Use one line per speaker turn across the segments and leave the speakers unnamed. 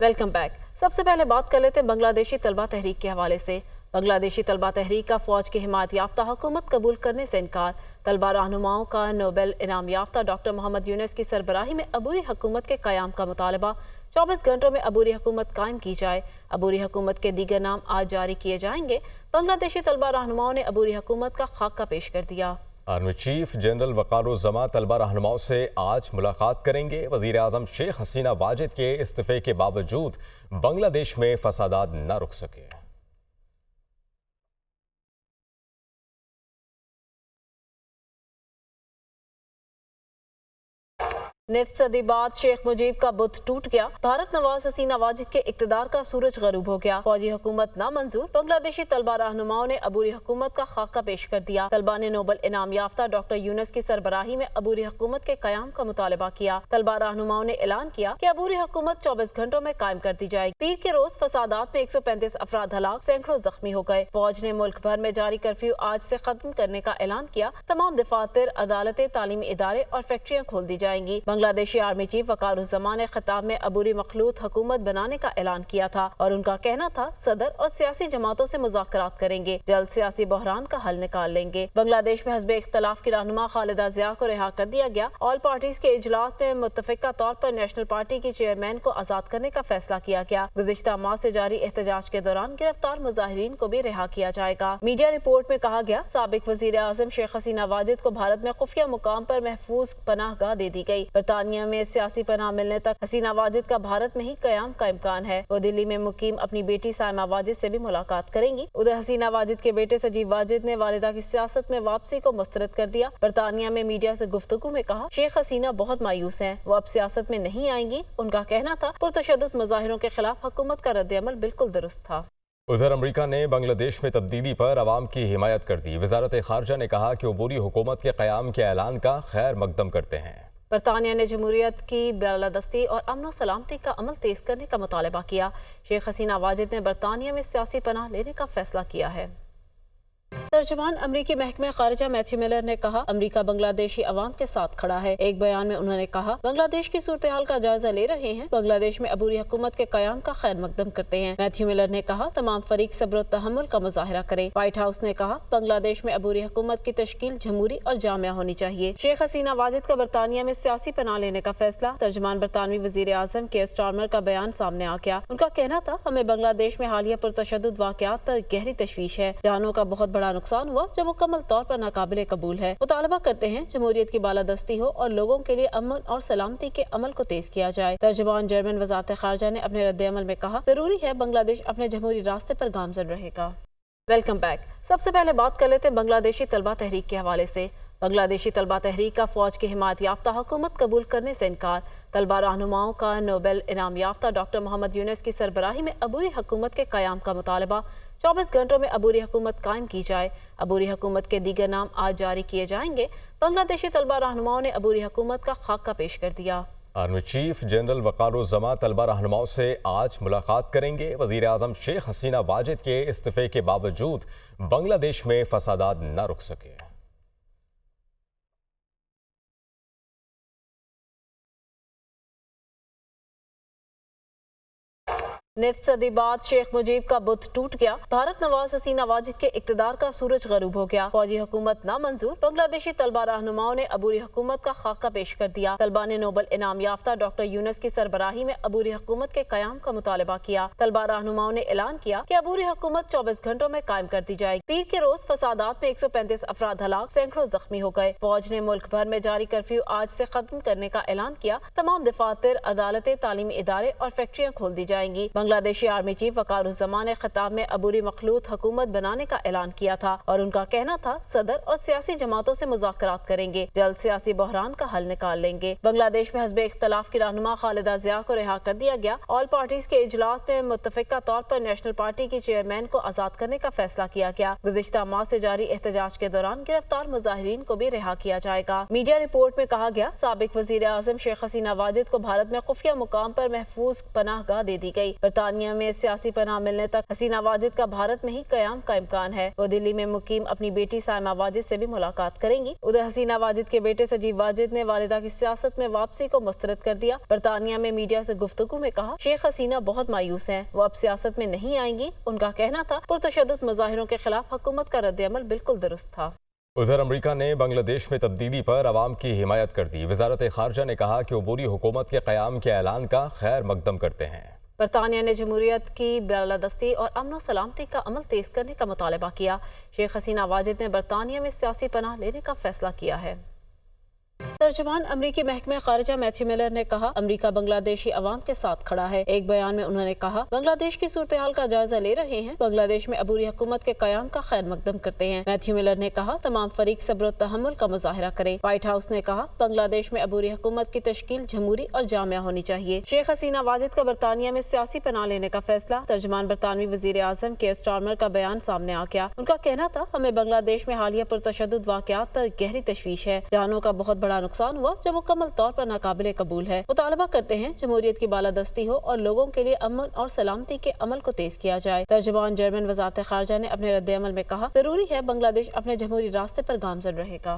welcome back सबसे पहले बात कर लेते हैं बांग्लादेशी तलबा तहरीक के हवाले से बांग्लादेशी तलबा तहरीक का फौज की हिमायत याफ्ता हुकूमत कबूल करने से इनकार तलबा रहनुमाओं का नोबेल इनाम याफ्ता डॉक्टर मोहम्मद यूनस की सरबराही में अबूरी हुकूमत के क्याम का मुतालबा चौबीस घंटों में अबूरी हुकूमत कायम की जाए अबूरी हुकूमत के दीगर नाम आज जारी किए जाएंगे बांग्लादेशी तलबा रहनुमाओं ने अबूरी हुकूमत का खाका पेश कर दिया
आर्मी चीफ जनरल वकारुजमा तलबा रहनुमाओं से आज मुलाकात करेंगे वजीर अजम शेख हसीना वाजिद के इस्तीफ़े के बावजूद बांग्लादेश में फसादात न रुक सके
निफ सदी बाद शेख मुजीब का बुत टूट गया भारत नवाज हसीना वाजिद के इकतदार का सूरज गरूब हो गया फौजी हुकूमत नामंजूर बांग्लादेशी तलबा रहनुमाओं ने अबूरी हुकूमत का खाका पेश कर दिया तलबा ने नोबल इनाम याफ्ता डॉक्टर यूनस की सरबराही में अबूरी हुकूमत के क्याम का मुतालबा किया तलबा रहनुमाओं ने ऐलान किया की अबूरी हुकूमत चौबीस घंटों में कायम कर दी जाएगी पीर के रोज फसादात में एक सौ पैंतीस अफराध हलाक सैकड़ों जख्मी हो गए फौज ने मुल्क भर में जारी कर्फ्यू आज ऐसी खत्म करने का ऐलान किया तमाम दफातर अदालतें तालीमी इदारे और फैक्ट्रियाँ खोल दी जाएंगी बांग्लादेशी आर्मी चीफ वकारुजमा ने खिताब में अबूरी मखलूत हुकूमत बनाने का ऐलान किया था और उनका कहना था सदर और सियासी जमातों से मुजाकर करेंगे जल्द सियासी बहरान का हल निकाल लेंगे बांग्लादेश में हजब इख्तलाफ की रहनुमा खालिदा जिया को रिहा कर दिया गया ऑल पार्टीज के इजलास में मुतफिका तौर पर नेशनल पार्टी की चेयरमैन को आजाद करने का फैसला किया गया गुजशत माह ऐसी जारी एहतजाज के दौरान गिरफ्तार मुजाहरीन को भी रिहा किया जाएगा मीडिया रिपोर्ट में कहा गया सबक वजी अजम शेख हसीना वाजिद को भारत में खुफिया मुकाम आरोप महफूज पनाह गाह दे दी गयी बरतानिया में सियासी पनाह मिलने तक हसीना वाजिद का भारत में ही क्याम का इम्कान है वो दिल्ली में मुकीम अपनी बेटी सायमा वाजिद से भी मुलाकात करेंगी उधर हसीना वाजिद के बेटे सजीव वाजिद ने वालदा की सियासत में वापसी को मुस्तरद कर दिया बरतानिया में मीडिया से गुफ्तु में कहा शेख हसीना बहुत मायूस है वो अब सियासत में नहीं आएंगी उनका कहना था पुरतशद मुजाहिरों के खिलाफ हुकूमत का अमल बिल्कुल दुरुस्त था
उधर अमरीका ने बांग्लादेश में तब्दीली पर आवाम की हिमायत कर दी वजारत खारजा ने कहा कि वो बुरी हुकूमत के क्याम के ऐलान का खैर मकदम करते हैं
बरतानिया ने जमहूरियत की बालादस्ती और अमन सलामती का अमल तेज़ करने का मुतालबा किया शेख हसीना वाजिद ने बरतानिया में सियासी पनाह लेने का फैसला किया है तर्जमान अमरीकी महकमे खारजा मैथ्यू मिलर ने कहा अमरीका बांग्लादेशी अवाम के साथ खड़ा है एक बयान में उन्होंने कहा बांग्लादेश की सूरत हाल का जायजा ले रहे हैं बांग्लादेश में अबूरी हुकूमत के क्याम का खैर मकदम करते हैं मैथ्यू मिलर ने कहा तमाम फरीक सब्र तहमल का मुजाहरा करे व्हाइट हाउस ने कहा बांग्लादेश में अबूरी हुकूमत की तश्कील जमहूरी और जामिया होनी चाहिए शेख हसीना वाजिद का बरतानिया में सियासी पना लेने का फैसला तर्जमान बरतानवी वजीर अजम के स्टार्मर का बयान सामने आ गया उनका कहना था हमें बांग्लादेश में हालिया पर तशद वाकत आरोप गहरी तशवीश है जानों का बहुत बड़ा नुकसान हुआ जो मुकम्मल तौर पर नाकबिल कबूल है मुतालबा करते हैं जमहूरियत की बालादस्ती हो और लोगों के लिए अमन और सलामती के अमल को तेज किया जाए तर्जबान जर्मन वजारत खारजा ने अपने रद्द अमल में कहा जरूरी है बांग्लादेश अपने जमहूरी रास्ते पर गामजन रहेगा वेलकम बैक सबसे पहले बात कर लेते हैं बांग्लादेशी तलबा तहरीक के हवाले से बांग्लादेशी तलबा तहरीक का फौज की हिमात याफ्ता हुकूमत कबूल करने से इनकार तलबा रहनुमाओं का नोबेल इनाम याफ्ता डॉक्टर मोहम्मद यूनस की सरबराही में अबूरी हुकूमत के क्याम का मुतालबा 24 घंटों में अबूरी हुकूमत कायम की जाए अबूरी हुकूमत के दीगर नाम आज जारी किए जाएंगे बांग्लादेशी तलबा रहनुमाओं ने अबूरी हुकूमत का खाका पेश कर दिया
आर्मी चीफ जनरल जमा तलबा रहनुमाओं से आज मुलाकात करेंगे वज़ी अजम शेख हसीना वाजिद के इस्तीफ़े के बावजूद बांग्लादेश में फसादात न रुक सके
निफ सदी बाद शेख मुजीब का बुत टूट गया भारत नवाज हसीना वाजिद के इकतदार का सूरज गरूब हो गया फौजी हुकूमत नामंजूर बांग्लादेशी तलबा रहनुमाओं ने अबूरी हुकूमत का खाका पेश कर दिया तलबा ने नोबल इनाम याफ्ता डॉक्टर यूनस की सरबराही में अबूरी हुकूमत के क्याम का मुतालबा किया तलबा रहनुमाओं ने ऐलान किया की कि अबूरी हुकूमत चौबीस घंटों में कायम कर दी जाएगी पीर के रोज फसादात में एक सौ पैंतीस अफराद हलाक सैकड़ों जख्मी हो गए फौज ने मुल्क भर में जारी कर्फ्यू आज ऐसी खत्म करने का ऐलान किया तमाम दफातर अदालतें तालीमी इदारे और फैक्ट्रियाँ खोल दी जाएंगी बांग्लादेशी आर्मी चीफ वकारुजमा ने खिताब में अबूरी मखलूत हुकूमत बनाने का ऐलान किया था और उनका कहना था सदर और सियासी जमातों से मुजाकर करेंगे जल्द सियासी बहरान का हल निकाल लेंगे बांग्लादेश में हजब इख्तलाफ की रहनुमा खालिदा जिया को रिहा कर दिया गया ऑल पार्टीज के इजलास में मुतफिका तौर पर नेशनल पार्टी की चेयरमैन को आजाद करने का फैसला किया गया गुजशत माह ऐसी जारी एहतजाज के दौरान गिरफ्तार मुजाहरीन को भी रिहा किया जाएगा मीडिया रिपोर्ट में कहा गया सबक वजी अजम शेख हसीना वाजिद को भारत में खुफिया मुकाम आरोप महफूज पनाह गाह दे दी गयी बरतानिया में सियासी पनाह मिलने तक हसीना वाजिद का भारत में ही क्याम का इम्कान है वो दिल्ली में मुकीम अपनी बेटी सायमा वाजिद से भी मुलाकात करेंगी उधर हसीना वाजिद के बेटे सजीव वाजिद ने वालदा की सियासत में वापसी को मुस्तरद कर दिया बरतानिया में मीडिया ऐसी गुफ्तु में कहा शेख हसीना बहुत मायूस है वो अब सियासत में नहीं आएंगी उनका कहना था पुरतशद मुजाहिरों के खिलाफ हुकूमत का रद्दमल बिल्कुल दुरुस्त था
उधर अमरीका ने बांग्लादेश में तब्दीली पर आवाम की हिमायत कर दी वजारत खारजा ने कहा कि बुरी हुकूमत के क्याम के ऐलान का खैर मकदम करते हैं
बरतानिया ने जमहूरियत की बालादस्ती और अमन सलामती का अमल तेज़ करने का मुतालबा किया शेख हसीना वाजिद ने बरतानिया में सियासी पनाह लेने का फैसला किया है तर्जमान अमरीकी महकमे खारजा मैथ्यू मिलर ने कहा अमरीका बांग्लादेशी अवाम के साथ खड़ा है एक बयान में उन्होंने कहा बांग्लादेश की सूरत हाल का जायजा ले रहे हैं बांग्लादेश में अबूरी हुकूमत के क्याम का खैर मकदम करते हैं मैथ्यू मिलर ने कहा तमाम फरीक सब्र तहमल का मुजाहरा करे व्हाइट हाउस ने कहा बांग्लादेश में अबूरी हुकूमत की तश्कील जमहूरी और जामिया होनी चाहिए शेख हसीना वाजिद का बरतानिया में सियासी पनाह लेने का फैसला तर्जमान बरतानवी वजी अजम के स्टार्मर का बयान सामने आ गया उनका कहना था हमें बांग्लादेश में हालिया पर तशद वाकत आरोप गहरी तशवीश है जानों का बहुत बड़ा नुकसान हुआ जो मुकम्मल तौर पर नाकबिल कबूल है मुतालबा करते हैं जमहूरियत की बालादस्ती हो और लोगों के लिए अमन और सलामती के अमल को तेज किया जाए तर्जमान जर्मन वजारत खारजा ने अपने रद्द अमल में कहा जरूरी है बांग्लादेश अपने जमहूरी रास्ते पर गामजन रहेगा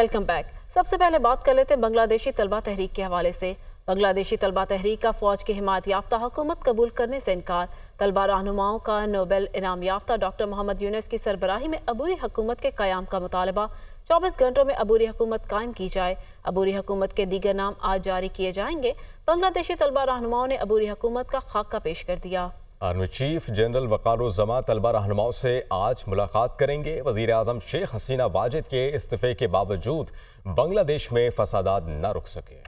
वेलकम बैक सबसे पहले बात कर लेते हैं बांग्लादेशी तलबा तहरीक के हवाले ऐसी बांग्लादेशी तलबा तहरीक का फौज की हिमात याफ्ता हुकूमत कबूल करने से इनकार तलबा रहनुमाओं का नोबेल इनाम याफ्ता डॉक्टर मोहम्मद यूनस की सरबराही में अबूरी हुकूमत के क्याम का मुतालबा चौबीस घंटों में अबूरी हुकूमत कायम की जाए अबूरी हुकूमत के दीगर नाम आज जारी किए जाएंगे बांग्लादेशी तलबा रहनुमाओं ने अबूरी हुकूमत का खाका पेश कर दिया
आर्मी चीफ जनरल वकारुजमा तलबा रहनुमाओं से आज मुलाकात करेंगे वजीर अजम शेख हसीना वाजिद के इस्तीफे के बावजूद बांग्लादेश में फसादात न रुक सके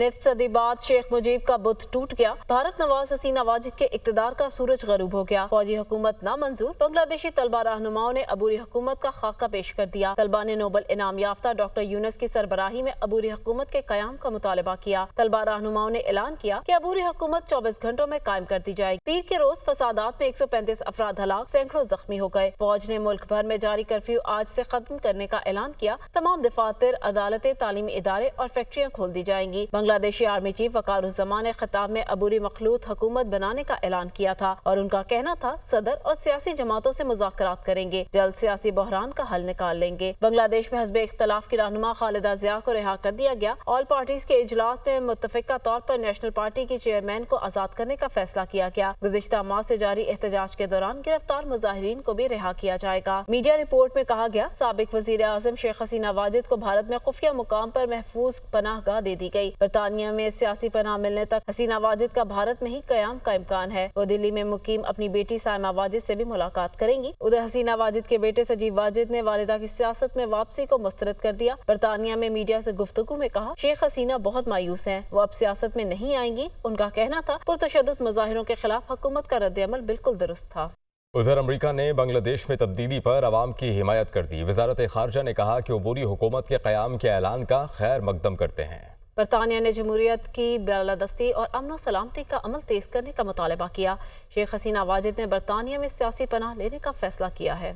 निफ्त सदी बाद शेख मुजीब का बुत टूट गया भारत नवाज हसीना वाजिद के इकतदार का सूरज गरूब हो गया फौजी हुकूमत नामंजूर बांग्लादेशी तलबा रहनुमाओं ने अबूरी हुकूमत का खाका पेश कर दिया तलबा ने नोबल इनाम याफ्ता डॉक्टर यूनस की सरबराही में अबूरी हुकूमत के क्याम का मुतालबा किया तलबा रहनुमाओं ने ऐलान किया की कि अबूरी हुकूमत चौबीस घंटों में कायम कर दी जाएगी पीर के रोज फसादात में एक सौ पैंतीस अफराद हलाक सैकड़ों जख्मी हो गए फौज ने मुल्क भर में जारी कर्फ्यू आज ऐसी खत्म करने का ऐलान किया तमाम दफातर अदालतें तालीमी इदारे और फैक्ट्रियाँ खोल दी जाएंगी बांग्लादेशी आर्मी चीफ वकारुजमा ने खिताब में अबूरी मखलूत हुकूमत बनाने का ऐलान किया था और उनका कहना था सदर और सियासी जमातों से मुजात करेंगे जल्द सियासी बहरान का हल निकाल लेंगे बांग्लादेश में हजब इख्तलाफ की रहनुमा खालिदा जिया को रिहा कर दिया गया ऑल पार्टीज के इजलास में मुतफिका तौर पर नेशनल पार्टी की चेयरमैन को आजाद करने का फैसला किया गया गुजशत माह ऐसी जारी एहतजाज के दौरान गिरफ्तार मुजाहरीन को भी रिहा किया जाएगा मीडिया रिपोर्ट में कहा गया सबक वजी आजम शेख हसीना वाजिद को भारत में खुफिया मुकाम आरोप महफूज पनाह गाह दे दी गयी बरतानिया में सियासी पनाह मिलने तक हसीना वाजिद का भारत में ही क्याम का इम्कान है वो दिल्ली में मुकीम अपनी बेटी सायमा वाजिद से भी मुलाकात करेंगी उधर हसीना वाजिद के बेटे सजीव वाजिद ने वालदा की सियासत में वापसी को मुस्तरद कर दिया बरतानिया में मीडिया ऐसी गुफ्तु में कहा शेख हसीना बहुत मायूस है वो अब सियासत में नहीं आएंगी उनका कहना था पुरतशद मुजाहरों के खिलाफ हुकूमत का अमल बिल्कुल दुरुस्त था
उधर अमरीका ने बांग्लादेश में तब्दीली पर आवाम की हिमायत कर दी वजारत खारजा ने कहा कि बुरी हुकूमत के क्याम के ऐलान का खैर मकदम करते हैं
बरतानिया ने जमहूरियत की बालादस्ती और अमन सलामती का अमल तेज़ करने का मुतालबा किया शेख हसीना वाजिद ने बरतानिया में सियासी पनाह लेने का फैसला किया है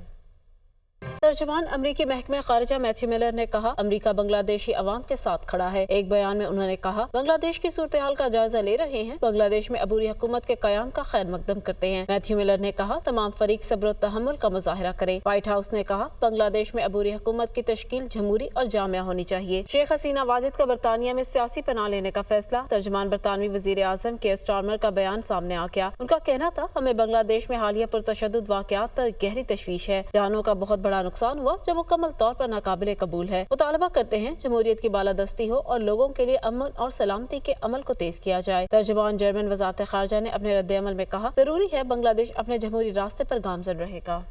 तर्जमान अमरीकी महकमे खारजा मैथ्यू मिलर ने कहा अमरीका बंग्लादेशी अवाम के साथ खड़ा है एक बयान में उन्होंने कहा बांग्लादेश की सूरत हाल का जायजा ले रहे हैं बांग्लादेश में अबूरी हुकूमत के क्याम का खैर मकदम करते हैं मैथ्यू मिलर ने कहा तमाम फरीक सब्र तहमल का मुजाहरा करे व्हाइट हाउस ने कहा बांग्लादेश में अबूरी हुकूमत की तश्कील जमहूरी और जामिया होनी चाहिए शेख हसीना वाजिद का बरतानिया में सियासी पनाह लेने का फैसला तर्जमान बरतानवी वजीर आजम के स्टार्मर का बयान सामने आ गया उनका कहना था हमें बांग्लादेश में हालिया पर तशद वाकत आरोप गहरी तशवीश है जानों का बहुत बड़ा नुकसान हुआ जो मुकम्मल तौर पर नाकबिल कबूल है मुतालबा करते हैं जमहूरियत की बालादस्ती हो और लोगों के लिए अमन और सलामती के अमल को तेज किया जाए तर्जमान जर्मन वजारत खारजा ने अपने रद्द अमल में कहा जरूरी है बांग्लादेश अपने जमहूरी रास्ते आरोप गामजन रहेगा